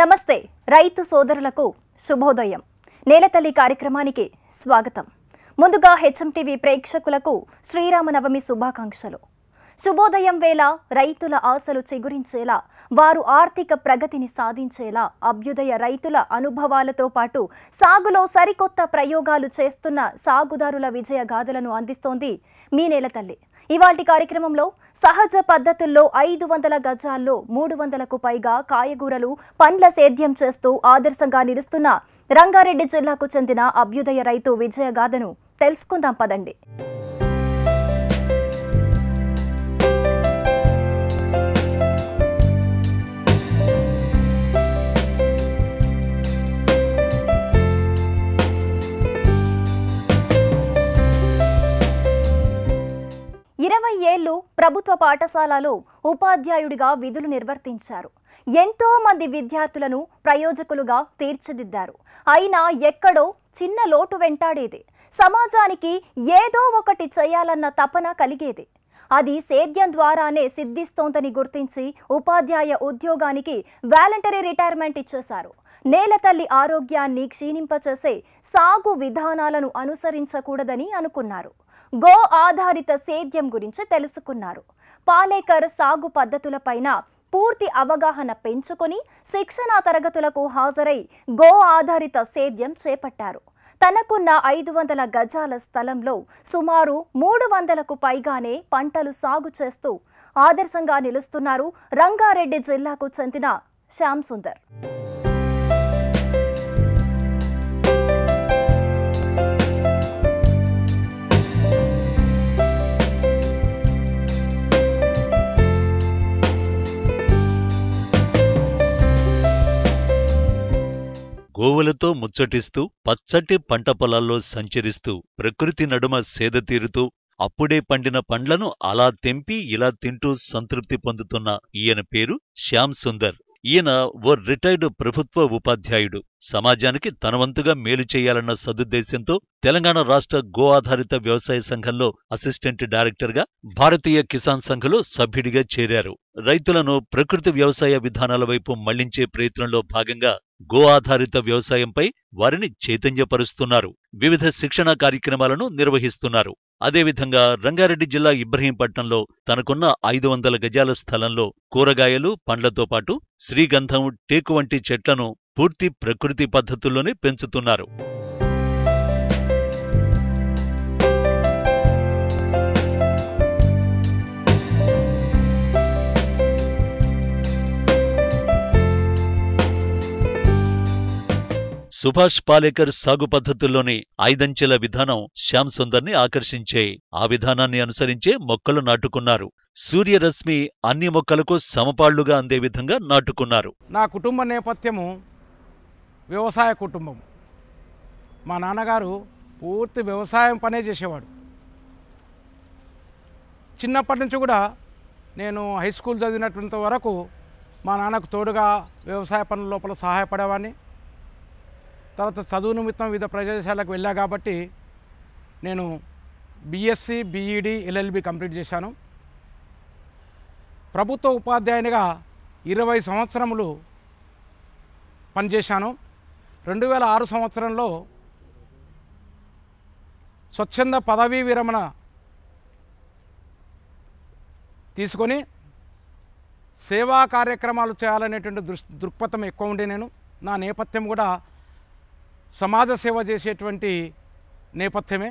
నమస్తే రైతు సోదరులకు శుభోదయం నేలతల్లి కార్యక్రమానికి స్వాగతం ముందుగా హెచ్ఎంటీవీ ప్రేక్షకులకు శ్రీరామనవమి శుభాకాంక్షలు శుభోదయం వేళ రైతుల ఆశలు చిగురించేలా వారు ఆర్థిక ప్రగతిని సాధించేలా అభ్యుదయ రైతుల అనుభవాలతో పాటు సాగులో సరికొత్త ప్రయోగాలు చేస్తున్న సాగుదారుల విజయ గాథలను అందిస్తోంది మీ నేల తల్లి ఇవాటి కార్యక్రమంలో సహజ పద్ధతుల్లో ఐదు వందల గజాల్లో మూడు వందలకు పైగా కాయగూరలు పండ్ల సేద్యం చేస్తూ ఆదర్శంగా నిలుస్తున్న రంగారెడ్డి జిల్లాకు చెందిన అభ్యుదయ రైతు విజయగాథను తెలుసుకుందాం పదండి ప్రభుత్వ పాఠశాలలో ఉపాధ్యాయుడిగా విధులు నిర్వర్తించారు ఎంతో మంది విద్యార్థులను ప్రయోజకులుగా తీర్చిదిద్దారు అయినా ఎక్కడో చిన్న లోటు వెంటాడేది సమాజానికి ఏదో ఒకటి చేయాలన్న తపన కలిగేది అది సేద్యం ద్వారానే సిద్ధిస్తోందని గుర్తించి ఉపాధ్యాయ ఉద్యోగానికి వాలంటరీ రిటైర్మెంట్ ఇచ్చేశారు నేల తల్లి ఆరోగ్యాన్ని క్షీణింపచేసే సాగు విధానాలను అనుసరించకూడదని అనుకున్నారు గో ఆధారిత సేద్యం గురించి తెలుసుకున్నారు పాలేకర్ సాగు పద్ధతులపైన పూర్తి అవగాహన పెంచుకొని శిక్షణా తరగతులకు హాజరై గో ఆధారిత సేద్యం చేపట్టారు తనకున్న ఐదు వందల గజాల స్థలంలో సుమారు మూడు వందలకు పైగానే పంటలు సాగు చేస్తూ ఆదర్శంగా నిలుస్తున్నారు రంగారెడ్డి జిల్లాకు చెందిన శ్యామ్ సుందర్ గోవులతో ముచ్చటిస్తూ పచ్చటి పంట పొలాల్లో సంచరిస్తూ ప్రకృతి నడుమ సేద తీరుతూ అప్పుడే పండిన పండ్లను అలా తెంపి ఇలా తింటూ సంతృప్తి పొందుతున్న ఈయన పేరు శ్యామ్ సుందర్ ఈయన ఓ రిటైర్డ్ ప్రభుత్వ ఉపాధ్యాయుడు సమాజానికి తనవంతుగా మేలు చేయాలన్న సదుద్దేశంతో తెలంగాణ రాష్ట్ర గో ఆధారిత వ్యవసాయ సంఘంలో అసిస్టెంట్ డైరెక్టర్గా భారతీయ కిసాన్ సంఘలో సభ్యుడిగా చేరారు రైతులను ప్రకృతి వ్యవసాయ విధానాల వైపు మళ్లించే ప్రయత్నంలో భాగంగా గో ఆధారిత వ్యవసాయంపై వారిని చైతన్యపరుస్తున్నారు వివిధ శిక్షణా కార్యక్రమాలను నిర్వహిస్తున్నారు అదేవిధంగా రంగారెడ్డి జిల్లా ఇబ్రహీంపట్నంలో తనకున్న ఐదు వందల గజాల స్థలంలో కూరగాయలు పండ్లతో పాటు శ్రీగంధం టేకు వంటి చెట్లను పూర్తి ప్రకృతి పద్ధతుల్లోనే పెంచుతున్నారు సుభాష్ పాలేకర్ సాగు పద్ధతుల్లోని ఐదంచెల విధానం శ్యామ్ సుందర్ని ఆకర్షించే ఆ విధానాన్ని అనుసరించే మొక్కలు నాటుకున్నారు సూర్యరశ్మి అన్ని మొక్కలకు సమపాళ్లుగా అందే విధంగా నాటుకున్నారు నా కుటుంబ నేపథ్యము వ్యవసాయ కుటుంబం మా నాన్నగారు పూర్తి వ్యవసాయం పనే చేసేవాడు చిన్నప్పటి నుంచి కూడా నేను హై స్కూల్ చదివినటువంటి వరకు మా నాన్నకు తోడుగా వ్యవసాయ పనుల లోపల సహాయపడేవాడిని తర్వాత చదువు నిమిత్తం వివిధ ప్రదేశాలకు వెళ్ళా కాబట్టి నేను బీఎస్సీ బిఈడి ఎల్ఎల్బి కంప్లీట్ చేశాను ప్రభుత్వ ఉపాధ్యాయునిగా ఇరవై సంవత్సరములు పనిచేశాను రెండు వేల ఆరు సంవత్సరంలో స్వచ్ఛంద పదవీ విరమణ తీసుకొని సేవా కార్యక్రమాలు చేయాలనేటువంటి దృక్పథం ఎక్కువ ఉండే నేను నా నేపథ్యం కూడా సమాజ సేవ చేసేటువంటి నేపథ్యమే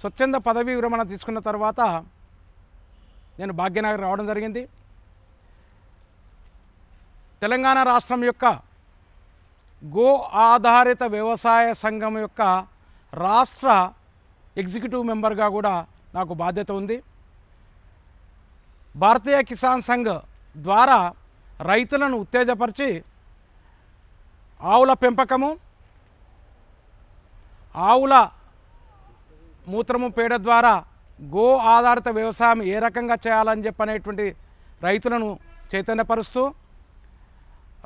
స్వచ్ఛంద పదవీ విరమణ తీసుకున్న తర్వాత నేను భాగ్యనగర్ రావడం జరిగింది తెలంగాణ రాష్ట్రం యొక్క గో ఆధారిత వ్యవసాయ సంఘం యొక్క రాష్ట్ర ఎగ్జిక్యూటివ్ మెంబర్గా కూడా నాకు బాధ్యత ఉంది భారతీయ కిసాన్ సంఘ్ ద్వారా రైతులను ఉత్తేజపరిచి ఆవుల పెంపకము ఆవుల మూత్రము పేడ ద్వారా గో ఆధారిత వ్యవసాయం ఏ రకంగా చేయాలని చెప్పనేటువంటి రైతులను చైతన్యపరుస్తూ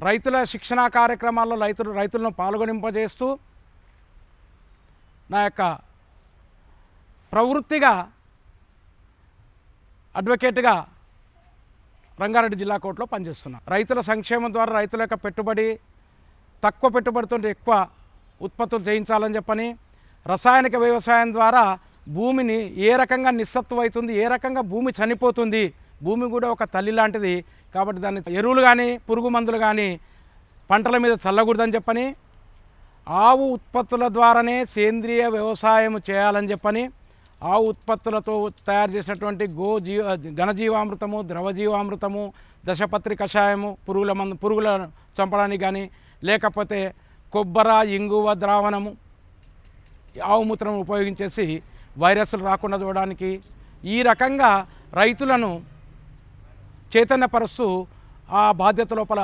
రైతుల శిక్షణా కార్యక్రమాల్లో రైతులు రైతులను పాల్గొనింపజేస్తూ నా యొక్క ప్రవృత్తిగా అడ్వకేట్గా రంగారెడ్డి జిల్లా కోర్టులో పనిచేస్తున్నాను రైతుల సంక్షేమం ద్వారా రైతుల యొక్క పెట్టుబడి తక్కువ పెట్టుబడితో ఎక్కువ ఉత్పత్తులు చేయించాలని చెప్పని రసాయనిక వ్యవసాయం ద్వారా భూమిని ఏ రకంగా నిస్సత్వమవుతుంది ఏ రకంగా భూమి చనిపోతుంది భూమి కూడా ఒక తల్లి లాంటిది కాబట్టి దాన్ని ఎరువులు కానీ పురుగు మందులు కానీ పంటల మీద చల్లకూడదని చెప్పని ఆవు ఉత్పత్తుల ద్వారానే సేంద్రియ వ్యవసాయం చేయాలని చెప్పని ఆవు ఉత్పత్తులతో తయారు చేసినటువంటి గో జీవ ఘనజీవామృతము ద్రవజీవామృతము దశపత్రి కషాయము పురుగుల మందు పురుగుల చంపడానికి కానీ లేకపోతే కొబ్బర ఇంగువ ద్రావణము ఆవుమూత్రం ఉపయోగించేసి వైరస్లు రాకుండా చూడడానికి ఈ రకంగా రైతులను చైతన్యపరుస్తూ ఆ బాధ్యత లోపల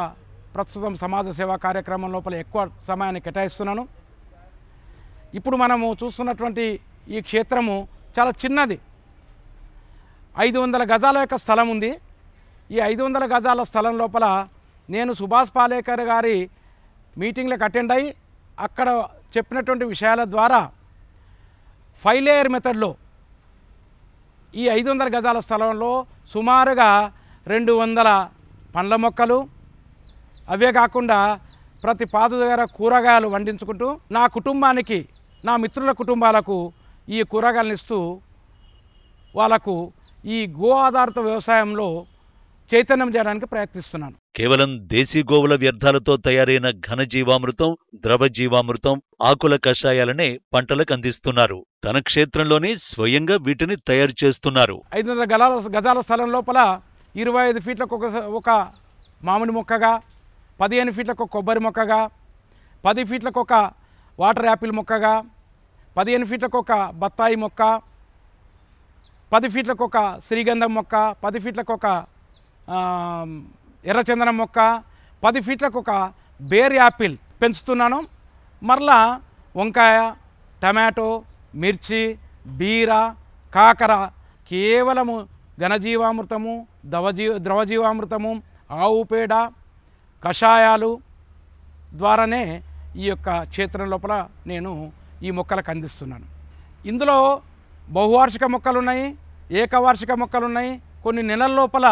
ప్రస్తుతం సమాజ సేవా కార్యక్రమం లోపల ఎక్కువ సమయాన్ని కేటాయిస్తున్నాను ఇప్పుడు మనము చూస్తున్నటువంటి ఈ క్షేత్రము చాలా చిన్నది ఐదు వందల గజాల యొక్క స్థలం ఉంది ఈ ఐదు వందల గజాల స్థలం లోపల నేను సుభాష్ పాలేకర్ గారి మీటింగ్లకు అటెండ్ అయ్యి అక్కడ చెప్పినటువంటి విషయాల ద్వారా ఫైవ్ లేయర్ మెథడ్లో ఈ ఐదు వందల గజాల స్థలంలో సుమారుగా రెండు వందల పండ్ల మొక్కలు అవే కాకుండా ప్రతి పాదు దగ్గర కూరగాయలు వండించుకుంటూ నా కుటుంబానికి నా మిత్రుల కుటుంబాలకు ఈ కూరగాయలను ఇస్తూ వాళ్ళకు ఈ గో ఆధారిత వ్యవసాయంలో చైతన్యం చేయడానికి ప్రయత్నిస్తున్నాను కేవలం దేశీ గోవుల వ్యర్థాలతో తయారైన ఘనజీవామృతం ద్రవ జీవామృతం ఆకుల కషాయాలనే పంటలకు అందిస్తున్నారు తన క్షేత్రంలోనే స్వయంగా వీటిని తయారు చేస్తున్నారు ఐదు వందల గజాల గజాల స్థలం లోపల ఇరవై ఐదు ఫీట్లకు ఒక ఒక మామిడి మొక్కగా పదిహేను ఫీట్లకు కొబ్బరి మొక్కగా పది ఫీట్లకు ఒక వాటర్ యాపిల్ మొక్కగా పదిహేను ఫీట్లకు ఒక బత్తాయి మొక్క పది ఫీట్లకు ఒక శ్రీగంధం మొక్క పది ఫీట్లకు ఒక ఎర్రచందనం మొక్క పది ఫీట్లకు ఒక బేర్ యాపిల్ పెంచుతున్నాను మరలా వంకాయ టమాటో మిర్చి బీర కాకర కేవలము ఘనజీవామృతము ద్రవజీ ద్రవజీవామృతము ఆవు పేడ కషాయాలు ద్వారానే ఈ యొక్క క్షేత్రం లోపల నేను ఈ మొక్కలకు అందిస్తున్నాను ఇందులో బహువార్షిక మొక్కలు ఉన్నాయి ఏకవార్షిక మొక్కలు ఉన్నాయి కొన్ని నెలల లోపల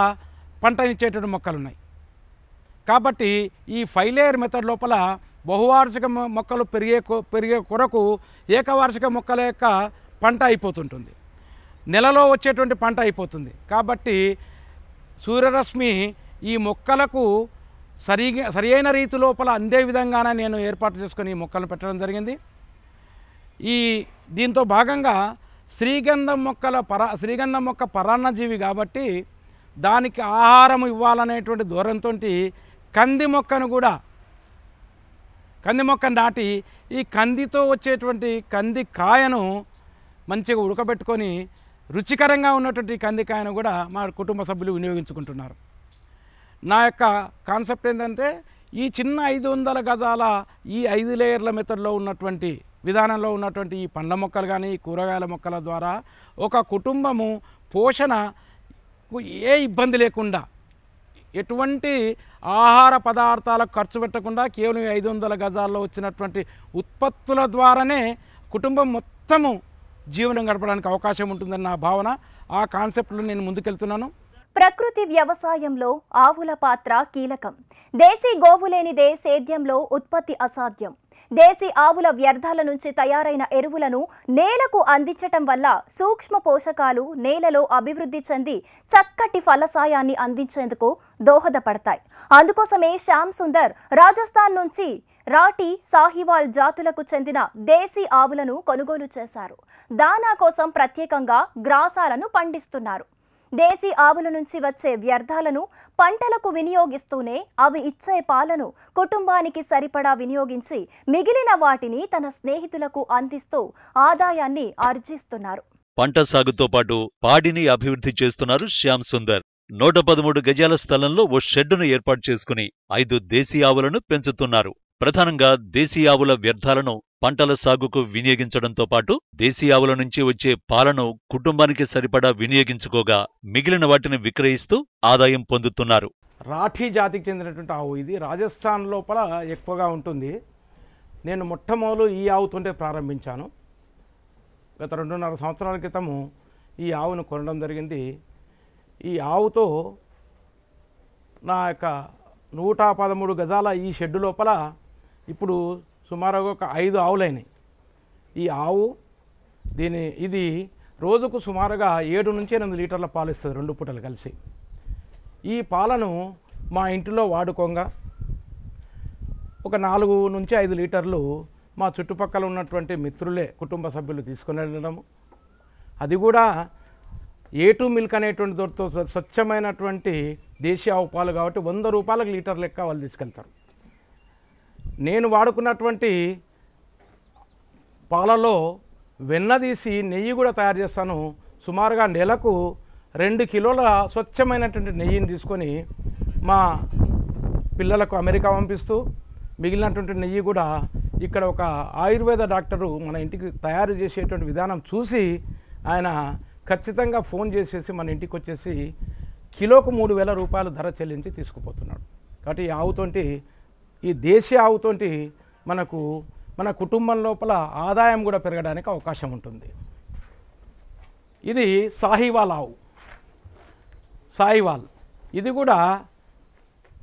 పంటనిచ్చేటువంటి మొక్కలు ఉన్నాయి కాబట్టి ఈ ఫైలేయర్ మెథడ్ లోపల బహువార్షిక మొక్కలు పెరిగే పెరిగే కొరకు ఏకవార్షిక మొక్కల యొక్క పంట అయిపోతుంటుంది నెలలో వచ్చేటువంటి పంట అయిపోతుంది కాబట్టి సూర్యరశ్మి ఈ మొక్కలకు సరి సరియైన రీతి లోపల అందే విధంగానే నేను ఏర్పాటు చేసుకుని ఈ మొక్కలు పెట్టడం జరిగింది ఈ దీంతో భాగంగా శ్రీగంధం మొక్కల పరా శ్రీగంధం మొక్క పరాన్నజీవి కాబట్టి దానికి ఆహారం ఇవ్వాలనేటువంటి దూరంతో కంది మొక్కను కూడా కంది మొక్క నాటి ఈ కందితో వచ్చేటువంటి కంది కాయను మంచిగా ఉడకబెట్టుకొని రుచికరంగా ఉన్నటువంటి కంది కాయను కూడా మా కుటుంబ సభ్యులు వినియోగించుకుంటున్నారు నా యొక్క కాన్సెప్ట్ ఏంటంటే ఈ చిన్న ఐదు వందల గజాల ఈ ఐదు లేయర్ల మెథడ్లో ఉన్నటువంటి విధానంలో ఉన్నటువంటి ఈ పండ్ల మొక్కలు కానీ కూరగాయల మొక్కల ద్వారా ఒక కుటుంబము పోషణ ఏ ఇబ్బంది లేకుండా ఎటువంటి ఆహార పదార్థాల ఖర్చు పెట్టకుండా కేవలం ఐదు వందల గజాల్లో వచ్చినటువంటి ఉత్పత్తుల ద్వారానే కుటుంబం మొత్తము జీవనం గడపడానికి అవకాశం ఉంటుందన్న భావన ఆ కాన్సెప్ట్లో నేను ముందుకెళ్తున్నాను ప్రకృతి వ్యవసాయంలో ఆవుల పాత్ర కీలకం దేశీ గోవు లేనిదే సేద్యంలో ఉత్పత్తి అసాధ్యం దేశీ ఆవుల వ్యర్థాల నుంచి తయారైన ఎరువులను నేలకు అందించటం వల్ల సూక్ష్మ పోషకాలు నేలలో అభివృద్ధి చెంది చక్కటి ఫలసాయాన్ని అందించేందుకు దోహదపడతాయి అందుకోసమే శ్యామ్ సుందర్ రాజస్థాన్ నుంచి రాటి సాహివాల్ జాతులకు చెందిన దేశీ ఆవులను కొనుగోలు చేశారు దానా కోసం ప్రత్యేకంగా గ్రాసాలను పండిస్తున్నారు దేశీ ఆవుల నుంచి వచ్చే వ్యర్థాలను పంటలకు వినియోగిస్తూనే అవి ఇచ్చే పాలను కుటుంబానికి సరిపడా వినియోగించి మిగిలిన వాటిని తన స్నేహితులకు అందిస్తూ ఆదాయాన్ని ఆర్జిస్తున్నారు పంట సాగుతో పాటు పాడిని అభివృద్ధి చేస్తున్నారు శ్యామ్ సుందర్ నూట పదమూడు గజాల స్థలంలో ఓ షెడ్డును ఏర్పాటు చేసుకుని ఐదు దేశీ ఆవులను పెంచుతున్నారు ప్రధానంగా దేశీ ఆవుల వ్యర్థాలను పంటల సాగుకు వినియోగించడంతో పాటు దేశీయ ఆవుల నుంచి వచ్చే పాలను కుటుంబానికి సరిపడా వినియోగించుకోగా మిగిలిన వాటిని విక్రయిస్తూ ఆదాయం పొందుతున్నారు రాఠీ జాతికి చెందినటువంటి ఆవు ఇది రాజస్థాన్ లోపల ఎక్కువగా ఉంటుంది నేను మొట్టమొదలు ఈ ఆవుతుంటే ప్రారంభించాను గత రెండున్నర సంవత్సరాల క్రితము ఈ ఆవును కొనడం జరిగింది ఈ ఆవుతో నా యొక్క నూట పదమూడు గజాల ఈ షెడ్డు లోపల ఇప్పుడు సుమారుగా ఒక ఐదు ఆవులైనాయి ఈ ఆవు దీని ఇది రోజుకు సుమారుగా ఏడు నుంచి ఎనిమిది లీటర్ల పాలు ఇస్తుంది రెండు పూటలు కలిసి ఈ పాలను మా ఇంటిలో వాడుకోగా ఒక నాలుగు నుంచి ఐదు లీటర్లు మా చుట్టుపక్కల ఉన్నటువంటి మిత్రులే కుటుంబ సభ్యులు తీసుకుని వెళ్ళడము అది కూడా ఏ టూ మిల్క్ అనేటువంటి దొరుకుతూ స్వచ్ఛమైనటువంటి దేశీయ ఆవు పాలు కాబట్టి వంద రూపాయలకు లీటర్ లెక్క వాళ్ళు తీసుకెళ్తారు నేను వాడుకున్నటువంటి పాలలో వెన్న తీసి నెయ్యి కూడా తయారు చేస్తాను సుమారుగా నెలకు రెండు కిలోల స్వచ్ఛమైనటువంటి నెయ్యిని తీసుకొని మా పిల్లలకు అమెరికా పంపిస్తూ మిగిలినటువంటి నెయ్యి కూడా ఇక్కడ ఒక ఆయుర్వేద డాక్టరు మన ఇంటికి తయారు చేసేటువంటి విధానం చూసి ఆయన ఖచ్చితంగా ఫోన్ చేసేసి మన ఇంటికి వచ్చేసి కిలోకు మూడు వేల రూపాయల ధర చెల్లించి తీసుకుపోతున్నాడు కాబట్టి ఈ ఈ దేశీయ ఆవుతోటి మనకు మన కుటుంబం లోపల ఆదాయం కూడా పెరగడానికి అవకాశం ఉంటుంది ఇది సాహివాల్ ఆవు సాయివాల్ ఇది కూడా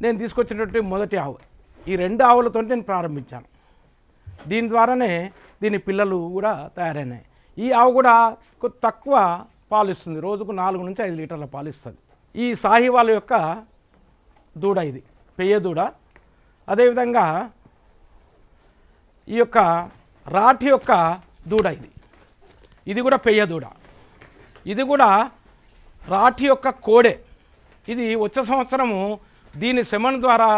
నేను తీసుకొచ్చినటువంటి మొదటి ఆవు ఈ రెండు ఆవులతో నేను ప్రారంభించాను దీని ద్వారానే దీని పిల్లలు కూడా తయారైనాయి ఈ ఆవు కూడా తక్కువ పాలు ఇస్తుంది రోజుకు నాలుగు నుంచి ఐదు లీటర్ల పాలు ఇస్తుంది ఈ సాహివాల్ యొక్క దూడ ఇది పెయ్య దూడ అదేవిధంగా ఈ యొక్క రాటి యొక్క దూడ ఇది ఇది కూడా పెయ్య దూడ ఇది కూడా రాటి యొక్క కోడే ఇది వచ్చే సంవత్సరము దీని శమన్ ద్వారా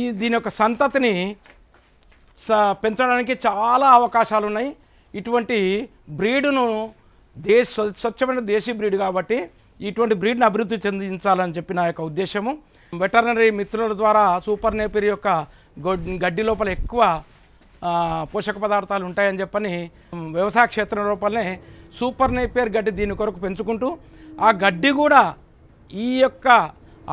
ఈ దీని యొక్క సంతతిని స పెంచడానికి చాలా అవకాశాలు ఉన్నాయి ఇటువంటి బ్రీడును దేశ స్వచ్ఛమైన దేశీ బ్రీడ్ కాబట్టి ఇటువంటి బ్రీడ్ని అభివృద్ధి చెందించాలని చెప్పి నా యొక్క ఉద్దేశము వెటర్నరీ మిత్రుల ద్వారా సూపర్ నేపిరి యొక్క గడ్డి లోపల ఎక్కువ పోషక పదార్థాలు ఉంటాయని చెప్పని వ్యవసాయ క్షేత్రం లోపలనే సూపర్ నేపియర్ గడ్డి దీని కొరకు పెంచుకుంటూ ఆ గడ్డి కూడా ఈ యొక్క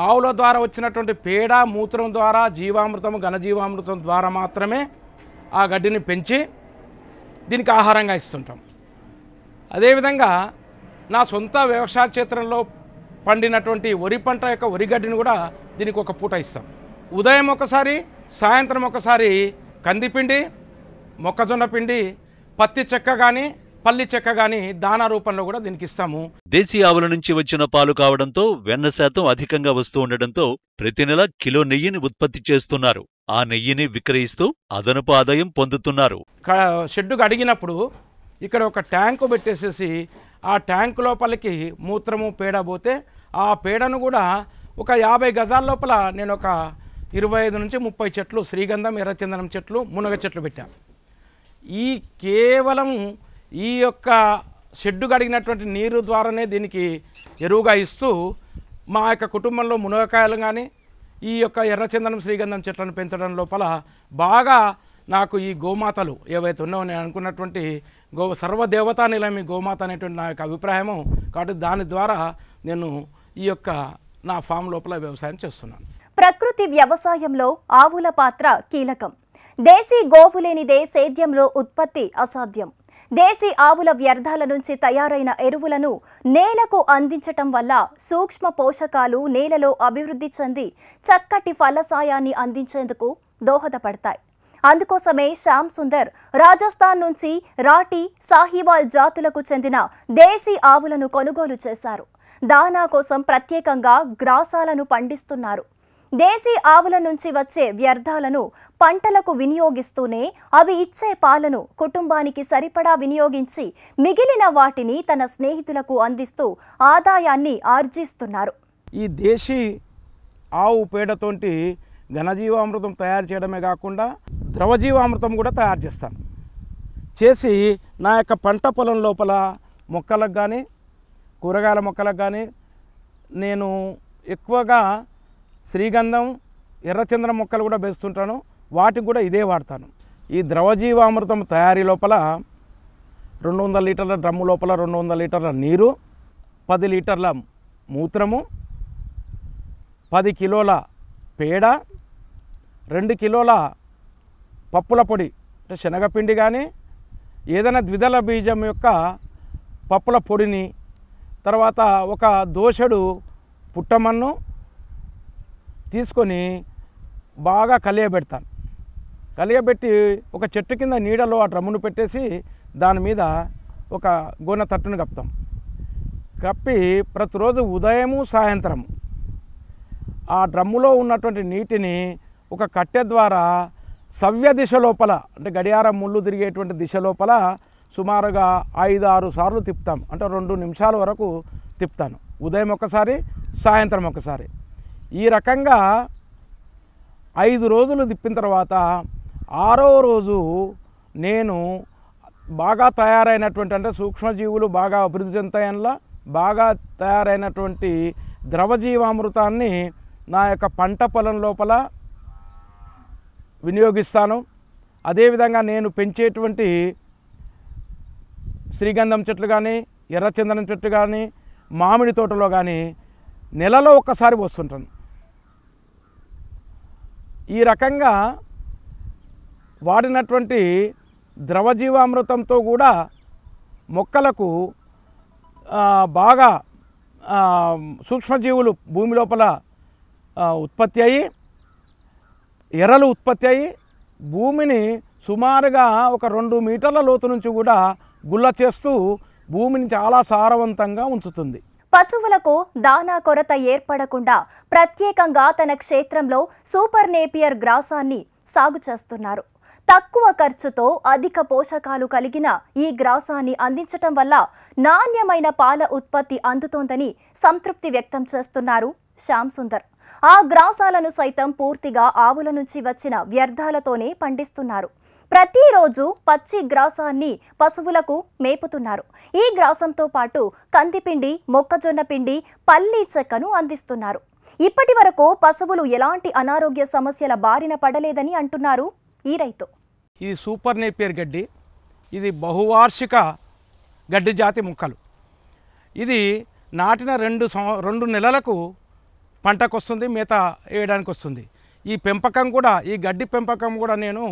ఆవుల ద్వారా వచ్చినటువంటి పేడ మూత్రం ద్వారా జీవామృతం ఘనజీవామృతం ద్వారా మాత్రమే ఆ గడ్డిని పెంచి దీనికి ఆహారంగా ఇస్తుంటాం అదేవిధంగా నా సొంత వ్యవసాయ క్షేత్రంలో పండినటువంటి వరి పంట యొక్క వరిగడ్డిని కూడా దీనికి ఒక పూట ఇస్తాం ఉదయం ఒకసారి సాయంత్రం ఒకసారి కందిపిండి మొక్కజొన్న పిండి పత్తి చెక్క కానీ పల్లి చెక్క కానీ దాన రూపంలో కూడా దీనికి ఇస్తాము దేశీ ఆవుల నుంచి వచ్చిన పాలు కావడంతో వెన్న శాతం అధికంగా వస్తూ ఉండడంతో ప్రతి నెల కిలో నెయ్యిని ఉత్పత్తి చేస్తున్నారు ఆ నెయ్యిని విక్రయిస్తూ అదనపు ఆదాయం పొందుతున్నారు షెడ్డుకు అడిగినప్పుడు ఇక్కడ ఒక ట్యాంకు పెట్టేసేసి ఆ ట్యాంక్ లోపలికి మూత్రము పేడ పోతే ఆ పేడను కూడా ఒక యాభై గజాల లోపల నేను ఒక ఇరవై ఐదు నుంచి ముప్పై చెట్లు శ్రీగంధం ఎర్రచందనం చెట్లు మునగ చెట్లు పెట్టాను ఈ కేవలం ఈ యొక్క షెడ్డు కడిగినటువంటి నీరు ద్వారానే దీనికి ఎరువుగా ఇస్తూ మా యొక్క కుటుంబంలో మునగకాయలు కానీ ఈ యొక్క ఎర్రచందనం శ్రీగంధం చెట్లను పెంచడం లోపల బాగా నాకు ఈ గోమాతలు ఏవైతే ఉన్నాయో నేను అనుకున్నటువంటి గో సర్వదేవతా నిలయం గోమాత అనేటువంటి నా యొక్క అభిప్రాయము కాబట్టి దాని ద్వారా నేను ఈ యొక్క నా ఫామ్ లోపల వ్యవసాయం చేస్తున్నాను ప్రకృతి వ్యవసాయంలో ఆవుల పాత్ర కీలకం దేశీ గోవు లేనిదే సేద్యంలో ఉత్పత్తి అసాధ్యం దేశీ ఆవుల వ్యర్థాల నుంచి తయారైన ఎరువులను నేలకు అందించటం వల్ల సూక్ష్మ పోషకాలు నేలలో అభివృద్ధి చెంది చక్కటి ఫలసాయాన్ని అందించేందుకు దోహదపడతాయి అందుకోసమే శ్యామ్ సుందర్ రాజస్థాన్ నుంచి రాటి సాహివాల్ జాతులకు చెందిన దేశీ ఆవులను కొనుగోలు చేశారు దానా కోసం ప్రత్యేకంగా గ్రాసాలను పండిస్తున్నారు దేశీ ఆవుల నుంచి వచ్చే వ్యర్థాలను పంటలకు వినియోగిస్తూనే అవి ఇచ్చే పాలను కుటుంబానికి సరిపడా వినియోగించి మిగిలిన వాటిని తన స్నేహితులకు అందిస్తూ ఆదాయాన్ని ఆర్జిస్తున్నారు ఈ దేశీ ఆవు పేడతోటి ఘనజీవామృతం తయారు చేయడమే కాకుండా ద్రవజీవామృతం కూడా తయారు చేస్తాను చేసి నా యొక్క పంట పొలం లోపల మొక్కలకు కానీ కూరగాయల మొక్కలకు కానీ నేను ఎక్కువగా శ్రీగంధం ఎర్రచంద్ర మొక్కలు కూడా వేస్తుంటాను వాటికి కూడా ఇదే వాడతాను ఈ ద్రవజీవామృతం తయారీ లోపల రెండు వందల లీటర్ల డ్రమ్ము లోపల రెండు వందల లీటర్ల నీరు పది లీటర్ల మూత్రము పది కిలోల పేడ రెండు కిలోల పప్పుల పొడి అంటే శనగపిండి కానీ ఏదైనా ద్విదళ బీజం యొక్క పప్పుల పొడిని తర్వాత ఒక దోశడు పుట్టమన్ను తీసుకొని బాగా కలియబెడతాను కలియబెట్టి ఒక చెట్టు కింద నీడలో ఆ డ్రమ్మును పెట్టేసి దాని మీద ఒక గోనె తట్టును కప్తాం కప్పి ప్రతిరోజు ఉదయము సాయంత్రము ఆ డ్రమ్ములో ఉన్నటువంటి నీటిని ఒక కట్టె ద్వారా సవ్య దిశ లోపల అంటే గడియారం ముళ్ళు తిరిగేటువంటి దిశ లోపల సుమారుగా ఐదు ఆరు సార్లు తిప్పుతాం అంటే రెండు నిమిషాల వరకు తిప్పుతాను ఉదయం ఒకసారి సాయంత్రం ఒకసారి ఈ రకంగా ఐదు రోజులు తిప్పిన తర్వాత ఆరో రోజు నేను బాగా తయారైనటువంటి అంటే సూక్ష్మజీవులు బాగా అభివృద్ధి చెందుతాయనిలా బాగా తయారైనటువంటి ద్రవజీవామృతాన్ని నా యొక్క పంట పొలం లోపల వినియోగిస్తాను అదేవిధంగా నేను పెంచేటువంటి శ్రీగంధం చెట్లు కానీ ఎర్రచందనం చెట్టు కానీ మామిడి తోటలో కానీ నెలలో ఒక్కసారి వస్తుంటాను ఈ రకంగా వాడినటువంటి ద్రవజీవామృతంతో కూడా మొక్కలకు బాగా సూక్ష్మజీవులు భూమి లోపల ఉత్పత్తి అయ్యి ఎర్రలు ఉత్పత్తి అయ్యి భూమిని సుమారుగా ఒక రెండు మీటర్ల లోతు నుంచి కూడా గుల్ల చేస్తూ భూమిని చాలా సారవంతంగా ఉంచుతుంది పశువులకు దానా కొరత ఏర్పడకుండా ప్రత్యేకంగా తన క్షేత్రంలో సూపర్ నేపియర్ గ్రాసాన్ని సాగు చేస్తున్నారు తక్కువ ఖర్చుతో అధిక పోషకాలు కలిగిన ఈ గ్రాసాన్ని అందించటం వల్ల నాణ్యమైన పాల ఉత్పత్తి అందుతోందని సంతృప్తి వ్యక్తం చేస్తున్నారు శ్యామ్ సుందర్ ఆ గ్రాసాలను సైతం పూర్తిగా ఆవుల నుంచి వచ్చిన వ్యర్థాలతోనే పండిస్తున్నారు ప్రతిరోజు పచ్చి గ్రాసాన్ని పశువులకు మేపుతున్నారు ఈ గ్రాసంతో పాటు కందిపిండి మొక్కజొన్న పిండి పల్లీ చెక్కను అందిస్తున్నారు ఇప్పటి వరకు పశువులు ఎలాంటి అనారోగ్య సమస్యల బారిన పడలేదని అంటున్నారు ఈ రైతు ఇది సూపర్ నేపేర్ గడ్డి ఇది బహువార్షిక గడ్డి జాతి మొక్కలు ఇది నాటిన రెండు రెండు నెలలకు పంటకు వస్తుంది మిగతా వేయడానికి వస్తుంది ఈ పెంపకం కూడా ఈ గడ్డి పెంపకం కూడా నేను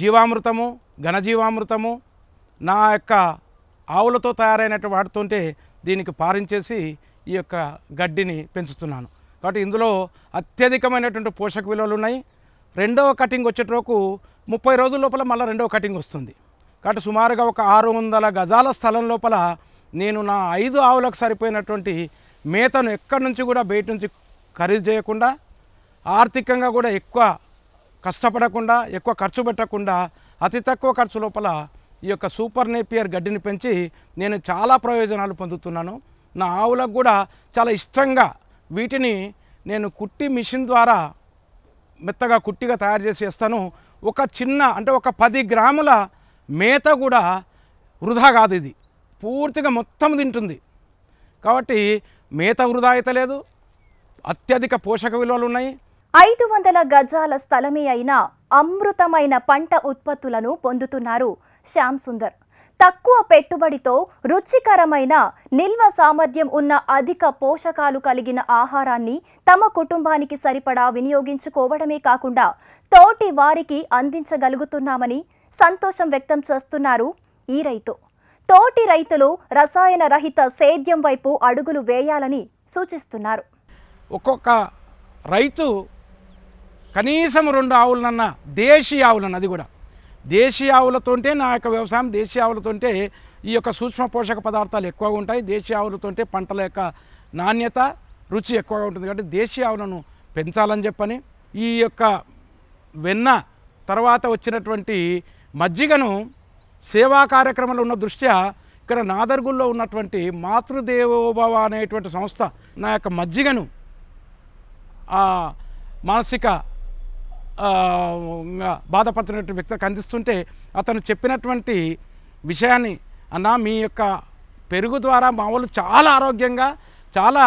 జీవామృతము ఘనజీవామృతము నా యొక్క ఆవులతో తయారైనట్టు వాడుతుంటే దీనికి పారించేసి ఈ యొక్క గడ్డిని పెంచుతున్నాను కాబట్టి ఇందులో అత్యధికమైనటువంటి పోషక విలువలు ఉన్నాయి రెండవ కటింగ్ వచ్చేటకు ముప్పై రోజుల లోపల మళ్ళీ రెండవ కటింగ్ వస్తుంది కాబట్టి సుమారుగా ఒక ఆరు వందల గజాల స్థలం లోపల నేను నా ఐదు ఆవులకు సరిపోయినటువంటి మేతను ఎక్కడి నుంచి కూడా బయట నుంచి ఖరీదు చేయకుండా ఆర్థికంగా కూడా ఎక్కువ కష్టపడకుండా ఎక్కువ ఖర్చు పెట్టకుండా అతి తక్కువ ఖర్చు లోపల ఈ యొక్క సూపర్ నేపియర్ గడ్డిని పెంచి నేను చాలా ప్రయోజనాలు పొందుతున్నాను నా ఆవులకు కూడా చాలా ఇష్టంగా వీటిని నేను కుట్టి మిషన్ ద్వారా మెత్తగా కుట్టిగా తయారు చేసి వేస్తాను ఒక చిన్న అంటే ఒక పది గ్రాముల మేత కూడా వృధా కాదు ఇది పూర్తిగా మొత్తం తింటుంది కాబట్టి మేత వృధాయత లేదు అత్యధిక పోషక విలువలు ఉన్నాయి ఐదు వందల గజాల స్థలమే అయిన అమృతమైన పంట ఉత్పత్తులను పొందుతున్నారు శ్యామ్ సుందర్ తక్కువ పెట్టుబడితో రుచికరమైన నిల్వ సామర్థ్యం ఉన్న అధిక పోషకాలు కలిగిన ఆహారాన్ని తమ కుటుంబానికి సరిపడా వినియోగించుకోవడమే కాకుండా తోటి వారికి అందించగలుగుతున్నామని సంతోషం వ్యక్తం చేస్తున్నారు ఈ రైతు తోటి రైతులు రసాయన రహిత సేద్యం వైపు అడుగులు వేయాలని సూచిస్తున్నారు ఒక్కొక్క రైతు కనీసం రెండు ఆవులనన్న దేశీయ ఆవులను అది కూడా దేశీయ ఆవులతోంటే నా యొక్క వ్యవసాయం దేశీయ ఆవులతోంటే ఈ యొక్క సూక్ష్మ పోషక పదార్థాలు ఎక్కువగా ఉంటాయి దేశీయ ఆవులతోంటే పంటల యొక్క నాణ్యత రుచి ఎక్కువగా ఉంటుంది కాబట్టి దేశీయ ఆవులను పెంచాలని చెప్పని ఈ యొక్క వెన్న తర్వాత వచ్చినటువంటి మజ్జిగను సేవా కార్యక్రమంలో ఉన్న దృష్ట్యా ఇక్కడ నాదర్గుల్లో ఉన్నటువంటి మాతృదేవోభవ అనేటువంటి సంస్థ నా యొక్క మజ్జిగను మానసిక బాధపడుతున్నటువంటి వ్యక్తులకు అందిస్తుంటే అతను చెప్పినటువంటి విషయాన్ని అన్న మీ యొక్క పెరుగు ద్వారా మామూలు చాలా ఆరోగ్యంగా చాలా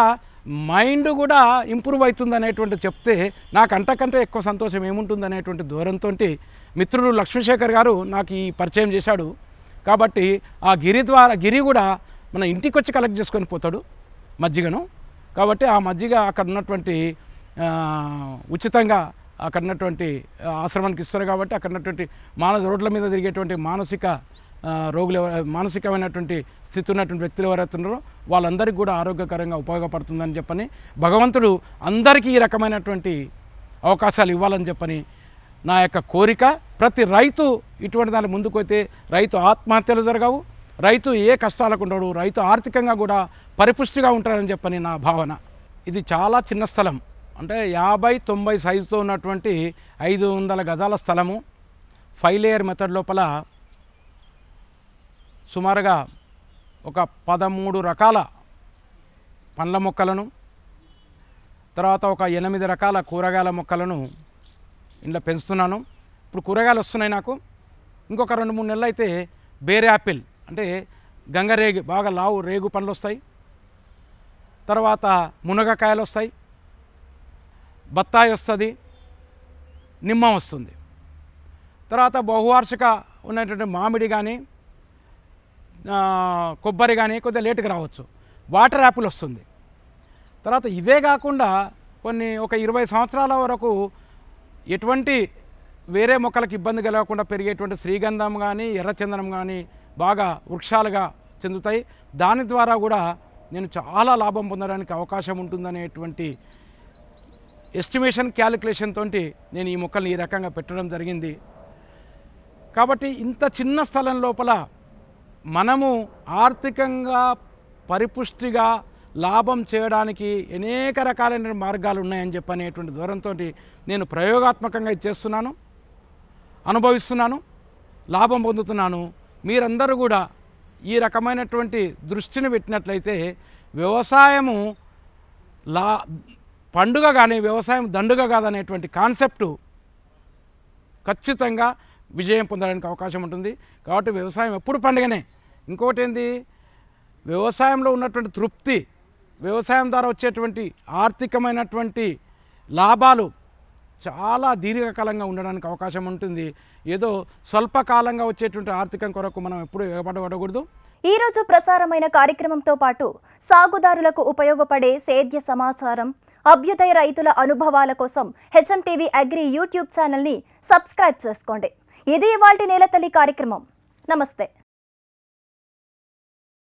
మైండ్ కూడా ఇంప్రూవ్ అవుతుంది అనేటువంటి చెప్తే నాకు అంతకంటే ఎక్కువ సంతోషం ఏముంటుంది అనేటువంటి దూరంతో మిత్రుడు లక్ష్మీశేఖర్ గారు నాకు ఈ పరిచయం చేశాడు కాబట్టి ఆ గిరి ద్వారా గిరి కూడా మన ఇంటికి వచ్చి కలెక్ట్ చేసుకొని పోతాడు మజ్జిగను కాబట్టి ఆ మజ్జిగ అక్కడ ఉన్నటువంటి ఉచితంగా అక్కడ ఉన్నటువంటి ఆశ్రమానికి ఇస్తారు కాబట్టి అక్కడ ఉన్నటువంటి మానవ రోడ్ల మీద తిరిగేటువంటి మానసిక రోగులు మానసికమైనటువంటి స్థితి ఉన్నటువంటి వ్యక్తులు ఎవరైతే ఉన్నారో వాళ్ళందరికీ కూడా ఆరోగ్యకరంగా ఉపయోగపడుతుందని చెప్పని భగవంతుడు అందరికీ ఈ రకమైనటువంటి అవకాశాలు ఇవ్వాలని చెప్పని నా యొక్క కోరిక ప్రతి రైతు ఇటువంటి దాని అయితే రైతు ఆత్మహత్యలు జరగవు రైతు ఏ కష్టాలకు ఉండడు రైతు ఆర్థికంగా కూడా పరిపుష్టిగా ఉంటాడని చెప్పని నా భావన ఇది చాలా చిన్న స్థలం అంటే యాభై తొంభై సైజుతో ఉన్నటువంటి ఐదు వందల గజాల స్థలము ఫైవ్ లేయర్ మెథడ్ లోపల సుమారుగా ఒక పదమూడు రకాల పండ్ల మొక్కలను తర్వాత ఒక ఎనిమిది రకాల కూరగాయల మొక్కలను ఇంట్లో పెంచుతున్నాను ఇప్పుడు కూరగాయలు వస్తున్నాయి నాకు ఇంకొక రెండు మూడు నెలలు అయితే బేర్ యాపిల్ అంటే గంగరేగి బాగా లావు రేగు పండ్లు వస్తాయి తర్వాత మునగకాయలు వస్తాయి బత్తాయి వస్తుంది నిమ్మ వస్తుంది తర్వాత బహువార్షిక ఉన్నటువంటి మామిడి కానీ కొబ్బరి కానీ కొద్దిగా లేటుగా రావచ్చు వాటర్ యాపిల్ వస్తుంది తర్వాత ఇవే కాకుండా కొన్ని ఒక ఇరవై సంవత్సరాల వరకు ఎటువంటి వేరే మొక్కలకు ఇబ్బంది కలగకుండా పెరిగేటువంటి శ్రీగంధం కానీ ఎర్రచందనం కానీ బాగా వృక్షాలుగా చెందుతాయి దాని ద్వారా కూడా నేను చాలా లాభం పొందడానికి అవకాశం ఉంటుందనేటువంటి ఎస్టిమేషన్ క్యాలిక్యులేషన్ తోటి నేను ఈ మొక్కల్ని ఈ రకంగా పెట్టడం జరిగింది కాబట్టి ఇంత చిన్న స్థలం లోపల మనము ఆర్థికంగా పరిపుష్టిగా లాభం చేయడానికి అనేక రకాలైన మార్గాలు ఉన్నాయని చెప్పనేటువంటి దూరంతో నేను ప్రయోగాత్మకంగా ఇది చేస్తున్నాను అనుభవిస్తున్నాను లాభం పొందుతున్నాను మీరందరూ కూడా ఈ రకమైనటువంటి దృష్టిని పెట్టినట్లయితే వ్యవసాయము లా పండుగ కానీ వ్యవసాయం దండుగ కాదనేటువంటి కాన్సెప్టు ఖచ్చితంగా విజయం పొందడానికి అవకాశం ఉంటుంది కాబట్టి వ్యవసాయం ఎప్పుడు పండుగనే ఇంకోటి ఏంది వ్యవసాయంలో ఉన్నటువంటి తృప్తి వ్యవసాయం ద్వారా వచ్చేటువంటి ఆర్థికమైనటువంటి లాభాలు చాలా దీర్ఘకాలంగా ఉండడానికి అవకాశం ఉంటుంది ఏదో స్వల్పకాలంగా వచ్చేటువంటి ఆర్థికం కొరకు మనం ఎప్పుడు ఎగబడబడకూడదు ఈ రోజు ప్రసారమైన కార్యక్రమంతో పాటు సాగుదారులకు ఉపయోగపడే సేద్య సమాచారం అభ్యుదయ రైతుల అనుభవాల కోసం హెచ్ఎం టీవీ అగ్రి యూట్యూబ్ ఛానల్ని సబ్స్క్రైబ్ చేసుకోండి ఇది ఇవాళ నేల తల్లి కార్యక్రమం నమస్తే